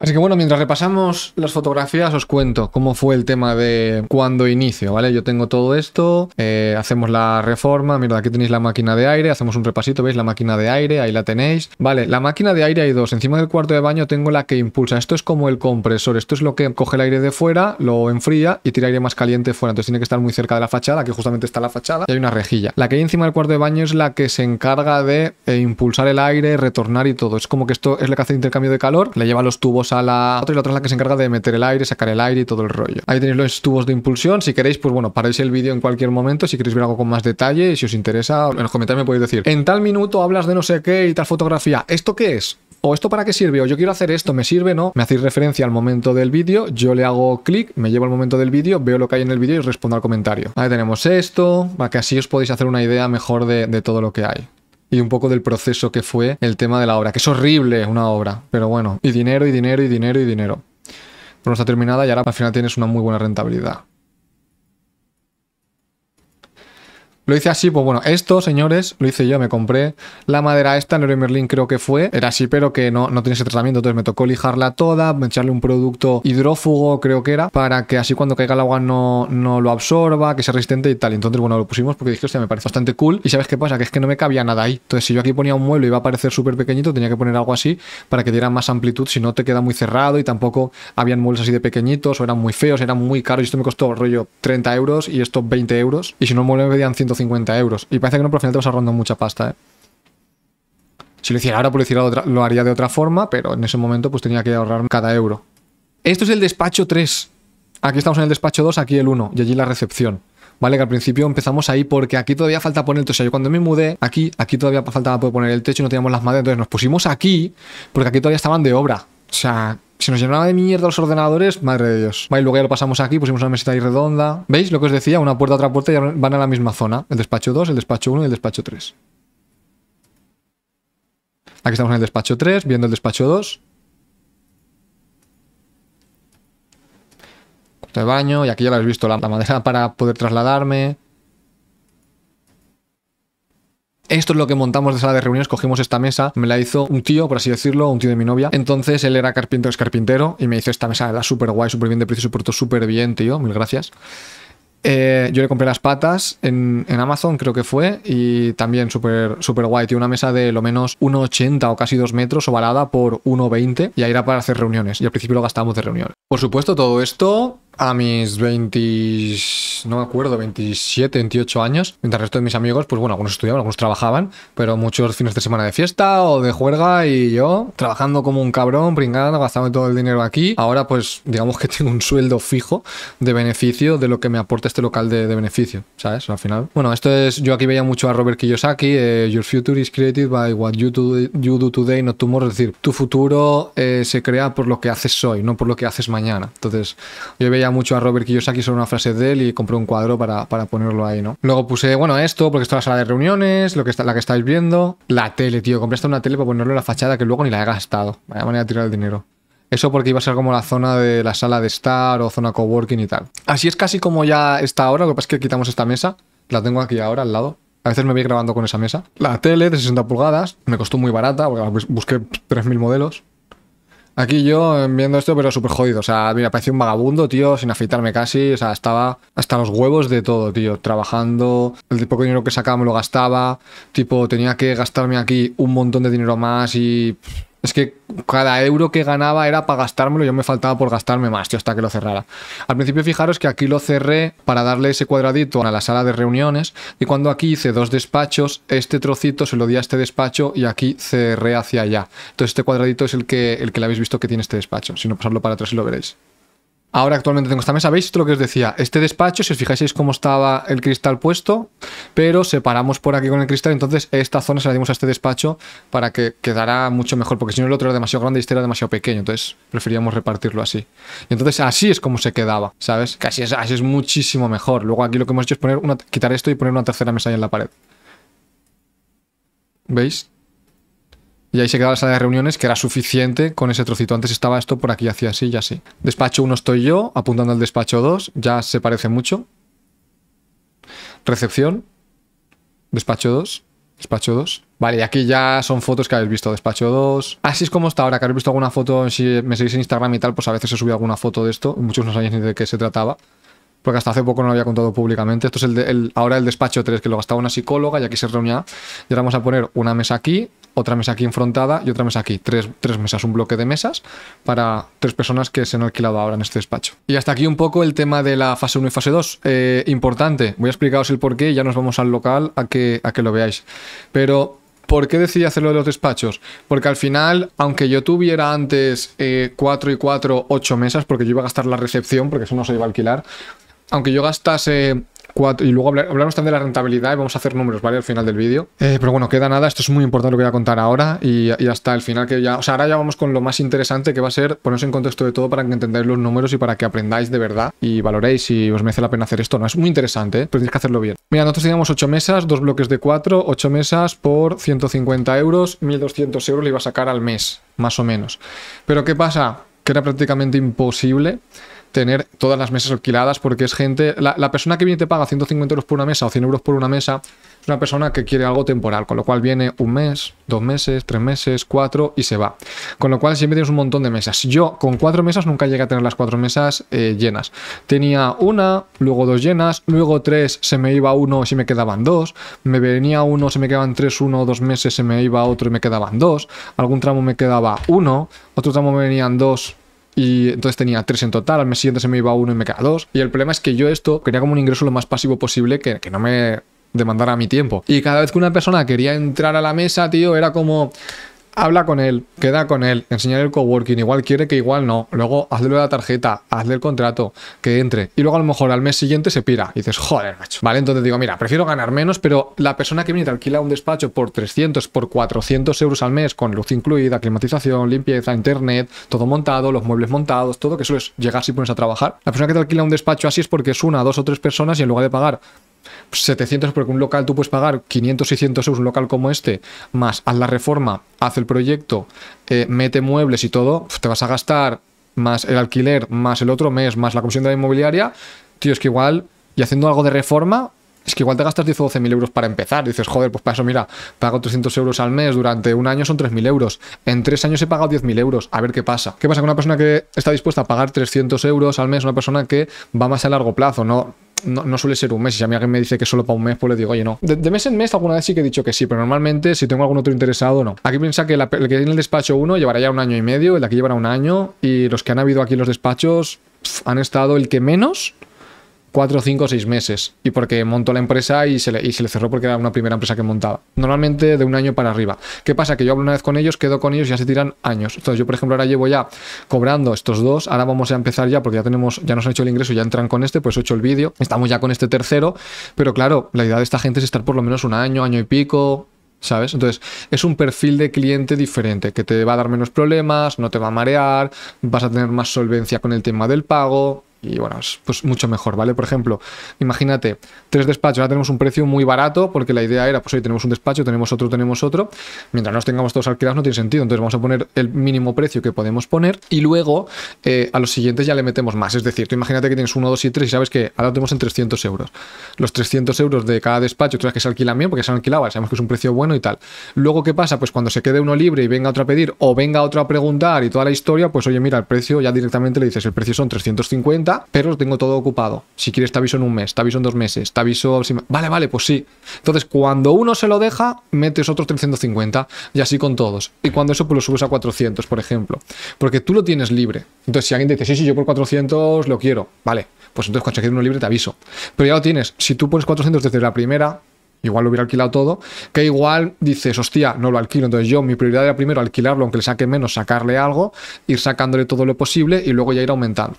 Así que bueno, mientras repasamos las fotografías, os cuento cómo fue el tema de cuando inicio, ¿vale? Yo tengo todo esto, eh, hacemos la reforma, mira, aquí tenéis la máquina de aire, hacemos un repasito, ¿veis? La máquina de aire, ahí la tenéis. Vale, la máquina de aire hay dos, encima del cuarto de baño tengo la que impulsa, esto es como el compresor, esto es lo que coge el aire de fuera, lo enfría y tira aire más caliente fuera, entonces tiene que estar muy cerca de la fachada, que justamente está la fachada, y hay una rejilla. La que hay encima del cuarto de baño es la que se encarga de eh, impulsar el aire, retornar y todo, es como que esto es la que hace intercambio de calor, le lleva los tubos la otra y la otra es la que se encarga de meter el aire, sacar el aire y todo el rollo. Ahí tenéis los tubos de impulsión, si queréis, pues bueno, paráis el vídeo en cualquier momento, si queréis ver algo con más detalle, Y si os interesa, en los comentarios me podéis decir, en tal minuto hablas de no sé qué y tal fotografía, ¿esto qué es? o esto para qué sirve, o yo quiero hacer esto, ¿me sirve? No, me hacéis referencia al momento del vídeo, yo le hago clic, me llevo al momento del vídeo, veo lo que hay en el vídeo y respondo al comentario. Ahí tenemos esto, para que así os podéis hacer una idea mejor de todo lo que hay y un poco del proceso que fue el tema de la obra, que es horrible una obra, pero bueno, y dinero, y dinero, y dinero, y dinero. Pero no está terminada y ahora al final tienes una muy buena rentabilidad. Lo hice así, pues bueno, esto, señores, lo hice yo, me compré la madera esta, Nero Merlin creo que fue, era así, pero que no, no tiene ese tratamiento, entonces me tocó lijarla toda, echarle un producto hidrófugo, creo que era, para que así cuando caiga el agua no, no lo absorba, que sea resistente y tal. Entonces, bueno, lo pusimos porque dije, hostia, me parece bastante cool. Y ¿sabes qué pasa? Que es que no me cabía nada ahí. Entonces, si yo aquí ponía un mueble y iba a parecer súper pequeñito, tenía que poner algo así para que diera más amplitud, si no te queda muy cerrado y tampoco habían muebles así de pequeñitos o eran muy feos, eran muy caros y esto me costó rollo 30 euros y esto 20 euros. Y si no, el mueble me pedían 150 50 euros. Y parece que no, pero al final te vas ahorrando mucha pasta, ¿eh? Si lo hiciera ahora, pues lo, haría de otra forma, pero en ese momento pues tenía que ahorrar cada euro. Esto es el despacho 3. Aquí estamos en el despacho 2, aquí el 1, y allí la recepción. ¿vale? Que al principio empezamos ahí porque aquí todavía falta poner el techo. Yo cuando me mudé, aquí, aquí todavía faltaba poner el techo y no teníamos las maderas, entonces nos pusimos aquí porque aquí todavía estaban de obra. O sea, si nos llenaba de mierda los ordenadores, madre de Dios. Vale, luego ya lo pasamos aquí, pusimos una mesita ahí redonda. ¿Veis lo que os decía? Una puerta, otra puerta y van a la misma zona. El despacho 2, el despacho 1 y el despacho 3. Aquí estamos en el despacho 3, viendo el despacho 2. Cuarto de baño, y aquí ya lo habéis visto, la, la madera para poder trasladarme esto es lo que montamos de sala de reuniones, cogimos esta mesa, me la hizo un tío, por así decirlo, un tío de mi novia. Entonces él era carpintero, es carpintero, y me hizo esta mesa, era súper guay, súper bien de precio, soportó súper bien, tío, mil gracias. Eh, yo le compré las patas en, Amazon, creo que fue, y también súper super guay. Tiene una mesa de lo menos 1,80 o casi 2 metros, ovalada por 1,20, y ahí era para hacer reuniones. Y al principio lo gastábamos de reuniones. Por supuesto, todo esto a mis 20, no me acuerdo, 27, 28 años, mientras el resto de mis amigos, pues bueno, algunos estudiaban, algunos trabajaban, pero muchos fines de semana de fiesta o de juerga y yo trabajando como un cabrón, pringando, gastando todo el dinero aquí. Ahora pues digamos que tengo un sueldo fijo de beneficio de lo que me aporta este local de, de beneficio, ¿sabes? Al final. Bueno, esto es, yo aquí veía mucho a Robert Kiyosaki, eh, Your future is created by what you do, today, not tomorrow, es decir, tu futuro eh, se crea por lo que haces hoy, no por lo que haces mañana. Entonces, yo veía mucho a Robert Kiyosaki sobre una frase de él y compré un cuadro para, para ponerlo ahí, ¿no? Luego puse, bueno, esto, porque es la sala de reuniones, lo que está, la que estáis viendo. La tele, tío. Compré hasta una tele para ponerlo en la fachada que luego ni la he gastado. Vaya manera de tirar el dinero. Eso porque iba a ser como la zona de la sala de estar o zona coworking y tal. Así es casi como ya está ahora, lo que pasa es que quitamos esta mesa. La tengo aquí ahora al lado. A veces me voy grabando con esa mesa. La tele de 60 pulgadas, me costó muy barata, porque busqué 3.000 modelos. Aquí yo em, viendo esto, pero súper jodido. O sea, me parecía un vagabundo, tío, sin afeitarme casi. O sea, estaba hasta los huevos de todo, tío. Trabajando, el poco dinero que sacaba me lo gastaba. Tipo, tenía que gastarme aquí un montón de dinero más y es que cada euro que ganaba era para gastármelo, yo me faltaba por gastarme más, tío, hasta que lo cerrara. Al principio fijaros que aquí lo cerré para darle ese cuadradito a la sala de reuniones y cuando aquí hice dos despachos, este trocito se lo di a este despacho y aquí cerré hacia allá. Entonces este cuadradito es el que, el que le habéis visto que tiene este despacho, si no pasarlo para atrás lo veréis. Ahora actualmente tengo esta mesa, ¿veis esto lo que os decía? Este despacho, si os fijáis cómo estaba el cristal puesto, pero separamos por aquí con el cristal, entonces esta zona se la dimos a este despacho para que quedara mucho mejor, porque si no el otro era demasiado grande y este era demasiado pequeño, entonces preferíamos repartirlo así. Y entonces así es como se quedaba, ¿sabes? Casi así es muchísimo mejor. Luego aquí lo que hemos hecho es poner quitar esto y poner una tercera mesa ahí en la pared. ¿Veis? Y ahí se quedaba la sala de reuniones, que era suficiente con ese trocito. Antes estaba esto por aquí, hacía así y así. Despacho 1 estoy yo, apuntando al despacho 2, ya se parece mucho. Recepción, despacho 2, despacho 2. Vale, y aquí ya son fotos que habéis visto, despacho 2. Así es como está ahora, que habéis visto alguna foto, si me seguís en Instagram y tal, pues a veces he subido alguna foto de esto, muchos no sabéis ni de qué se trataba porque hasta hace poco no lo había contado públicamente. Esto es el, ahora el despacho 3, que lo gastaba una psicóloga y aquí se reunía. Y ahora vamos a poner una mesa aquí, otra mesa aquí enfrontada y otra mesa aquí. Tres, tres, mesas, un bloque de mesas para tres personas que se han alquilado ahora en este despacho. Y hasta aquí un poco el tema de la fase 1 y fase 2. Eh, importante, voy a explicaros el por qué y ya nos vamos al local a que, a que lo veáis. Pero ¿Por qué decidí hacerlo de los despachos? Porque al final, aunque yo tuviera antes eh, cuatro 4 y 4, 8 mesas, porque yo iba a gastar la recepción, porque eso no se iba a alquilar, aunque yo gastase y luego hablamos también de la rentabilidad y vamos a hacer números, ¿vale? Al final del vídeo. Eh, pero bueno, queda nada. Esto es muy importante lo que voy a contar ahora. Y, hasta el final que ya. O sea, ahora ya vamos con lo más interesante que va a ser poneros en contexto de todo para que entendáis los números y para que aprendáis de verdad y valoréis si os merece la pena hacer esto. No, es muy interesante, ¿eh? pero tenéis que hacerlo bien. Mira, nosotros teníamos 8 mesas, dos bloques de 4, 8 mesas por 150 euros, 1200 euros le iba a sacar al mes, más o menos. Pero ¿qué pasa? Que era prácticamente imposible tener todas las mesas alquiladas porque es gente, la, persona que viene y te paga 150 euros por una mesa o 100 euros por una mesa es una persona que quiere algo temporal, con lo cual viene un mes, dos meses, tres meses, cuatro y se va. Con lo cual siempre tienes un montón de mesas. Yo con cuatro mesas nunca llegué a tener las cuatro mesas eh, llenas. Tenía una, luego dos llenas, luego tres, se me iba uno, si me quedaban dos, me venía uno, se me quedaban tres, uno, dos meses, se me iba otro y me quedaban dos, algún tramo me quedaba uno, otro tramo me venían dos, y entonces tenía tres en total, al mes siguiente se me iba uno y me quedaba dos. Y el problema es que yo esto quería como un ingreso lo más pasivo posible que, que no me demandara mi tiempo. Y cada vez que una persona quería entrar a la mesa, tío, era como habla con él, queda con él, enseñar el coworking, igual quiere que igual no, luego hazle la tarjeta, hazle el contrato, que entre, y luego a lo mejor al mes siguiente se pira y dices, joder, macho. Vale, entonces digo, mira, prefiero ganar menos, pero la persona que viene y te alquila un despacho por 300, por 400 euros al mes, con luz incluida, climatización, limpieza, internet, todo montado, los muebles montados, todo, que eso es llegar si pones a trabajar. La persona que te alquila un despacho así es porque es una, dos o tres personas y en lugar de pagar 700, pues, porque un local tú puedes pagar 500, 600 euros, un local como este, más haz la reforma, haz el proyecto, eh, mete muebles y todo, pues, te vas a gastar más el alquiler, más el otro mes, más la comisión de la inmobiliaria, tío, es que igual, y haciendo algo de reforma, es que igual te gastas 10 o 12 mil euros para empezar. Dices, joder, pues para eso, mira, pago 300 euros al mes, durante un año son mil euros. En tres años he pagado mil euros. A ver qué pasa. ¿Qué pasa con una persona que está dispuesta a pagar 300 euros al mes? Una persona que va más a largo plazo, ¿no? no, suele ser un mes. Si a mí alguien me dice que solo para un mes, pues le digo, oye, no. De, mes en mes alguna vez sí que he dicho que sí, pero normalmente si tengo algún otro interesado, no. Aquí piensa que el que tiene el despacho uno llevará ya un año y medio, el de aquí llevará un año, y los que han habido aquí en los despachos han estado el que menos cinco o seis meses. Y porque montó la empresa y se, le, y se le cerró porque era una primera empresa que montaba. Normalmente de un año para arriba. ¿Qué pasa? Que yo hablo una vez con ellos, quedo con ellos y ya se tiran años. Entonces yo, por ejemplo, ahora llevo ya cobrando estos dos. Ahora vamos a empezar ya porque ya tenemos, ya nos han hecho el ingreso, ya entran con este, pues he hecho el vídeo. Estamos ya con este tercero. Pero claro, la idea de esta gente es estar por lo menos un año, año y pico, ¿Sabes? Entonces, es un perfil de cliente diferente, que te va a dar menos problemas, no te va a marear, vas a tener más solvencia con el tema del pago, y bueno, es pues mucho mejor, ¿vale? Por ejemplo, imagínate, tres despachos, ahora tenemos un precio muy barato porque la idea era, pues hoy tenemos un despacho, tenemos otro, tenemos otro, mientras nos tengamos todos alquilados no tiene sentido, entonces vamos a poner el mínimo precio que podemos poner y luego eh, a los siguientes ya le metemos más, es decir, tú imagínate que tienes uno, dos y tres y sabes que ahora lo tenemos en 300 euros, los 300 euros de cada despacho, tú sabes que se alquilan bien porque se han alquilado, sabemos que es un precio bueno y tal. Luego, ¿qué pasa? Pues cuando se quede uno libre y venga otro a pedir o venga otro a preguntar y toda la historia, pues oye, mira, el precio ya directamente le dices, el precio son 350, pero lo tengo todo ocupado. Si quieres te aviso en un mes, te aviso en dos meses, te aviso... Vale, vale, pues sí. Entonces, cuando uno se lo deja, metes otros 350 y así con todos. Y cuando eso, pues lo subes a 400, por ejemplo. Porque tú lo tienes libre. Entonces, si alguien dice, sí, sí, yo por 400 lo quiero, vale, pues entonces quede uno libre te aviso. Pero ya lo tienes. Si tú pones 400 desde la primera, igual lo hubiera alquilado todo, que igual dices, hostia, no lo alquilo. Entonces yo, mi prioridad era primero alquilarlo, aunque le saque menos, sacarle algo, ir sacándole todo lo posible y luego ya ir aumentando.